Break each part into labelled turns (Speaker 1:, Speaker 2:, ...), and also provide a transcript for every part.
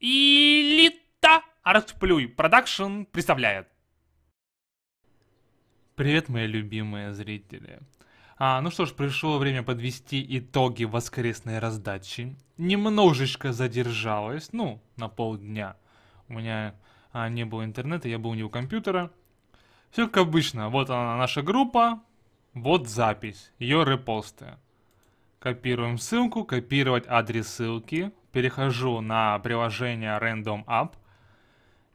Speaker 1: Элита Артплюй Продакшн представляет. Привет, мои любимые зрители. А, ну что ж, пришло время подвести итоги воскресной раздачи. Немножечко задержалась, ну, на полдня. У меня а, не было интернета, я был не у компьютера. Все как обычно. Вот она, наша группа. Вот запись, ее репосты. Копируем ссылку, копировать адрес ссылки, перехожу на приложение Random App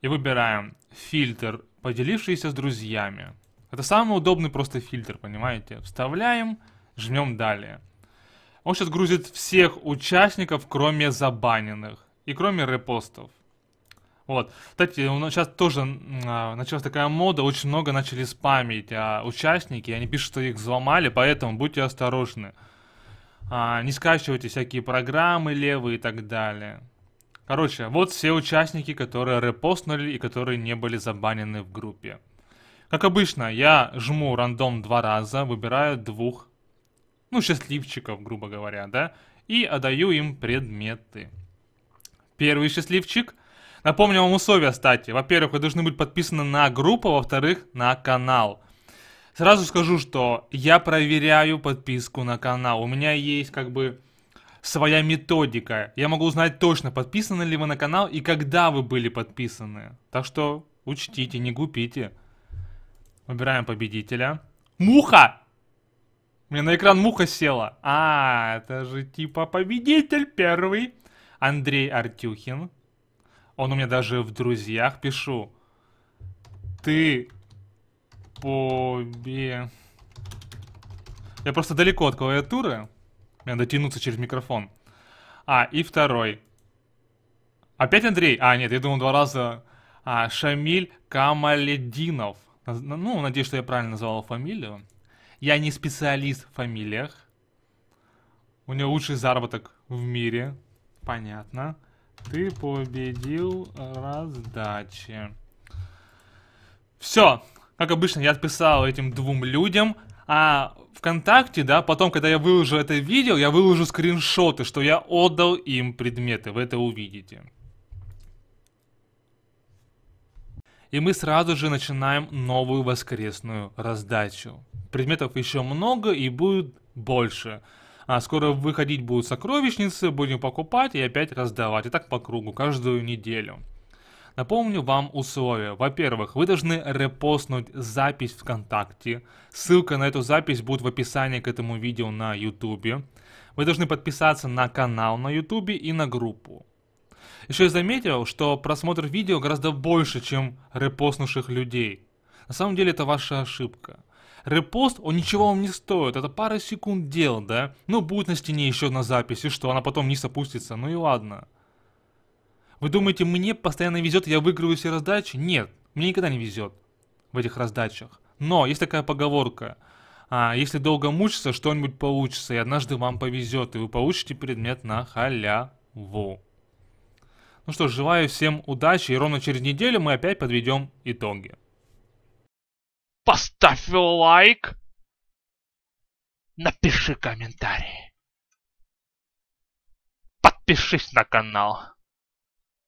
Speaker 1: и выбираем фильтр «Поделившиеся с друзьями». Это самый удобный просто фильтр, понимаете? Вставляем, жмем «Далее». Он сейчас грузит всех участников, кроме забаненных и кроме репостов. Вот. Кстати, у нас сейчас тоже э, началась такая мода, очень много начали спамить а участники, они пишут, что их взломали, поэтому будьте осторожны. А, не скачивайте всякие программы левые и так далее. Короче, вот все участники, которые репостнули и которые не были забанены в группе. Как обычно, я жму рандом два раза, выбираю двух, ну, счастливчиков, грубо говоря, да, и отдаю им предметы. Первый счастливчик. Напомню вам условия, кстати. Во-первых, вы должны быть подписаны на группу, во-вторых, на канал. Сразу скажу, что я проверяю подписку на канал. У меня есть как бы своя методика. Я могу узнать точно, подписаны ли вы на канал и когда вы были подписаны. Так что учтите, не гупите. Выбираем победителя. Муха! У меня на экран муха села. А, это же типа победитель первый. Андрей Артюхин. Он у меня даже в друзьях пишу. Ты побе... Я просто далеко от клавиатуры. Мне надо тянуться через микрофон. А, и второй. Опять Андрей? А, нет, я думал два раза. А, Шамиль Камаледдинов. Ну, ну, надеюсь, что я правильно назвал фамилию. Я не специалист в фамилиях. У него лучший заработок в мире. Понятно. Ты победил раздачи. Все, как обычно, я отписал этим двум людям, а ВКонтакте, да, потом, когда я выложу это видео, я выложу скриншоты, что я отдал им предметы, вы это увидите. И мы сразу же начинаем новую воскресную раздачу. Предметов еще много и будет больше. А скоро выходить будут сокровищницы, будем покупать и опять раздавать. И так по кругу, каждую неделю. Напомню вам условия. Во-первых, вы должны репостнуть запись ВКонтакте. Ссылка на эту запись будет в описании к этому видео на YouTube. Вы должны подписаться на канал на YouTube и на группу. Еще я заметил, что просмотр видео гораздо больше, чем репостнувших людей. На самом деле это ваша ошибка. Репост, он ничего вам не стоит, это пара секунд дел, да? Ну, будет на стене еще одна запись, и что, она потом вниз опустится, ну и ладно. Вы думаете, мне постоянно везет, я выигрываю все раздачи? Нет, мне никогда не везет в этих раздачах. Но есть такая поговорка. А, если долго мучиться, что-нибудь получится, и однажды вам повезет, и вы получите предмет на халяву. Ну что ж, желаю всем удачи, и ровно через неделю мы опять подведем итоги. Поставь лайк, напиши комментарий, подпишись на канал.